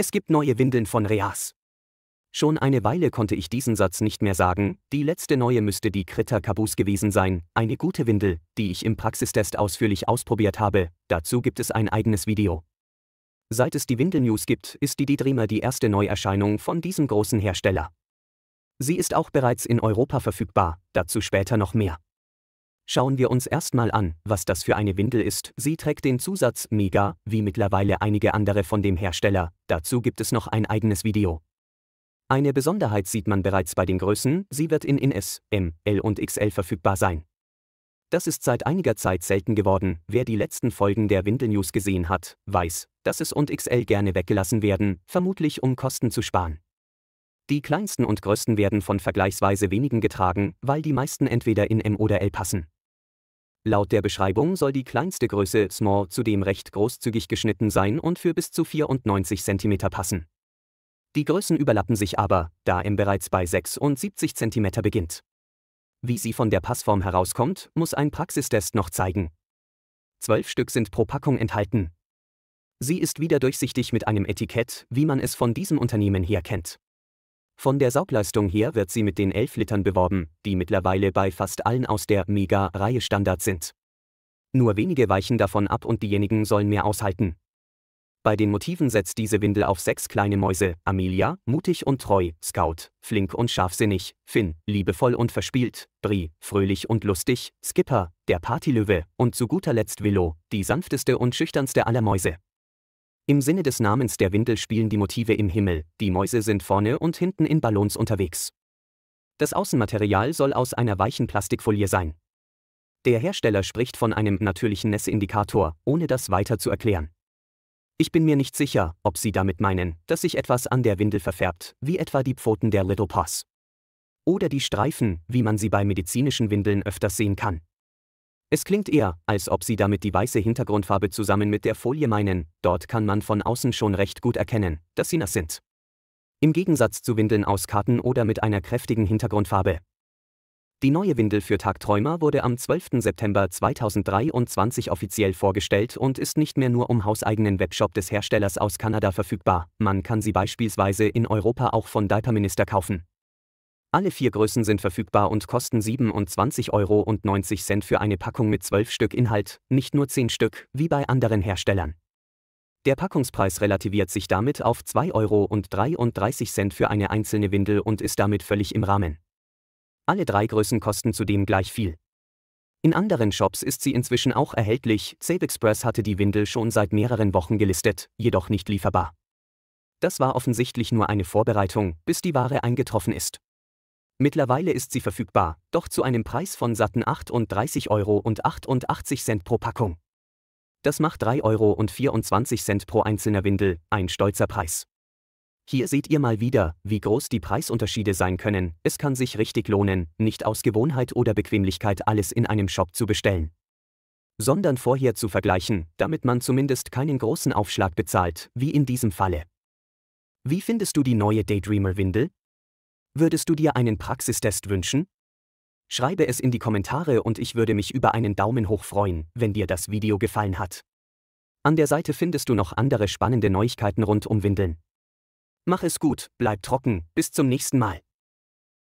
Es gibt neue Windeln von Reas. Schon eine Weile konnte ich diesen Satz nicht mehr sagen, die letzte neue müsste die Krita Caboose gewesen sein, eine gute Windel, die ich im Praxistest ausführlich ausprobiert habe, dazu gibt es ein eigenes Video. Seit es die Windel-News gibt, ist die Didrima die erste Neuerscheinung von diesem großen Hersteller. Sie ist auch bereits in Europa verfügbar, dazu später noch mehr. Schauen wir uns erstmal an, was das für eine Windel ist. Sie trägt den Zusatz Mega, wie mittlerweile einige andere von dem Hersteller. Dazu gibt es noch ein eigenes Video. Eine Besonderheit sieht man bereits bei den Größen, sie wird in INS, M, L und XL verfügbar sein. Das ist seit einiger Zeit selten geworden. Wer die letzten Folgen der Windel-News gesehen hat, weiß, dass es und XL gerne weggelassen werden, vermutlich um Kosten zu sparen. Die kleinsten und größten werden von vergleichsweise wenigen getragen, weil die meisten entweder in M oder L passen. Laut der Beschreibung soll die kleinste Größe Small zudem recht großzügig geschnitten sein und für bis zu 94 cm passen. Die Größen überlappen sich aber, da M bereits bei 76 cm beginnt. Wie sie von der Passform herauskommt, muss ein Praxistest noch zeigen. Zwölf Stück sind pro Packung enthalten. Sie ist wieder durchsichtig mit einem Etikett, wie man es von diesem Unternehmen her kennt. Von der Saugleistung her wird sie mit den 11 Litern beworben, die mittlerweile bei fast allen aus der Mega-Reihe Standard sind. Nur wenige weichen davon ab und diejenigen sollen mehr aushalten. Bei den Motiven setzt diese Windel auf sechs kleine Mäuse, Amelia, mutig und treu, Scout, flink und scharfsinnig, Finn, liebevoll und verspielt, Brie, fröhlich und lustig, Skipper, der Partylöwe und zu guter Letzt Willow, die sanfteste und schüchternste aller Mäuse. Im Sinne des Namens der Windel spielen die Motive im Himmel, die Mäuse sind vorne und hinten in Ballons unterwegs. Das Außenmaterial soll aus einer weichen Plastikfolie sein. Der Hersteller spricht von einem natürlichen Nässeindikator, ohne das weiter zu erklären. Ich bin mir nicht sicher, ob Sie damit meinen, dass sich etwas an der Windel verfärbt, wie etwa die Pfoten der Little Paws. Oder die Streifen, wie man sie bei medizinischen Windeln öfters sehen kann. Es klingt eher, als ob sie damit die weiße Hintergrundfarbe zusammen mit der Folie meinen, dort kann man von außen schon recht gut erkennen, dass sie nass sind. Im Gegensatz zu Windeln aus Karten oder mit einer kräftigen Hintergrundfarbe. Die neue Windel für Tagträumer wurde am 12. September 2023 offiziell vorgestellt und ist nicht mehr nur im hauseigenen Webshop des Herstellers aus Kanada verfügbar, man kann sie beispielsweise in Europa auch von Diaperminister kaufen. Alle vier Größen sind verfügbar und kosten 27,90 Euro für eine Packung mit 12 Stück Inhalt, nicht nur 10 Stück, wie bei anderen Herstellern. Der Packungspreis relativiert sich damit auf 2,33 Euro für eine einzelne Windel und ist damit völlig im Rahmen. Alle drei Größen kosten zudem gleich viel. In anderen Shops ist sie inzwischen auch erhältlich, Save Express hatte die Windel schon seit mehreren Wochen gelistet, jedoch nicht lieferbar. Das war offensichtlich nur eine Vorbereitung, bis die Ware eingetroffen ist. Mittlerweile ist sie verfügbar, doch zu einem Preis von satten 38,88 Euro pro Packung. Das macht 3,24 Euro pro einzelner Windel, ein stolzer Preis. Hier seht ihr mal wieder, wie groß die Preisunterschiede sein können. Es kann sich richtig lohnen, nicht aus Gewohnheit oder Bequemlichkeit alles in einem Shop zu bestellen, sondern vorher zu vergleichen, damit man zumindest keinen großen Aufschlag bezahlt, wie in diesem Falle. Wie findest du die neue Daydreamer-Windel? Würdest du dir einen Praxistest wünschen? Schreibe es in die Kommentare und ich würde mich über einen Daumen hoch freuen, wenn dir das Video gefallen hat. An der Seite findest du noch andere spannende Neuigkeiten rund um Windeln. Mach es gut, bleib trocken, bis zum nächsten Mal.